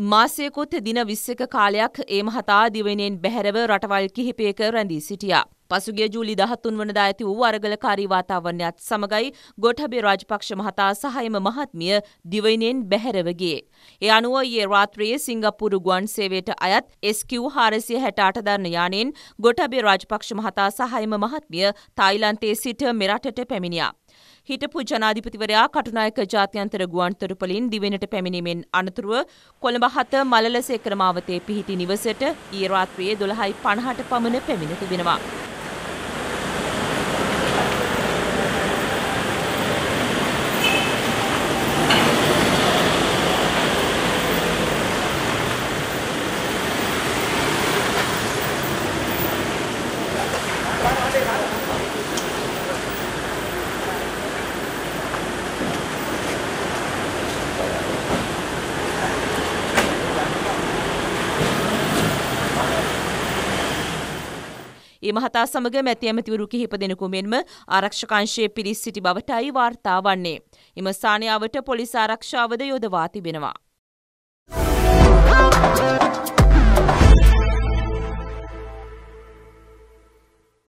මාසයකොත් දින විස්සක කාලයක් ඒ මහතා දිවෙනෙන් බැහැරව රටවල් කිහිපයක රැඳී සිටියා. පසුගේ ජූලි දහත්තුන් වනදා ඇති වූ අරගලකාරී වාතාවරණයත් සමගයි ගොටබේ රාජපක්ෂ මහතා සහයම මහත්මිය දිවයිනෙන් බැහැරවගේ. ඒ අනුව ඒ රාත්‍රයේ සිංගප්පුරු ගුවන් සේවයට අයත් SQ හාරසිය හැට අටධරණ යානෙන් ගොටබේ රාජපක්ෂ මහතා සහයම මහත්මිය තායිලන්තේ සිට මෙරටට පැමිණියා. හිටපු ජනාධිපතිවරයා කටුනායක ජාත්‍යන්තර ගුවන්තොටුපලින් දිවෙනට පැමිණීමෙන් අනතුරුව කොළඹ හත මලලසේකරමාවතේ පිහිටි නිවසට ඊරාත්‍රයේ දොළහයි පණහට පමණ පැමිණ තිබෙනවා. ඒ මහතා සමග මැති ඇමතිවරු කිහිප දෙනෙකු මෙන්ම ආරක්ෂකංශයේ පිරිස් සිටි බවටයි වාර්තා වන්නේ. එම ස්ථානයාවට පොලිස් ආරක්ෂාවද යොදවා තිබෙනවා.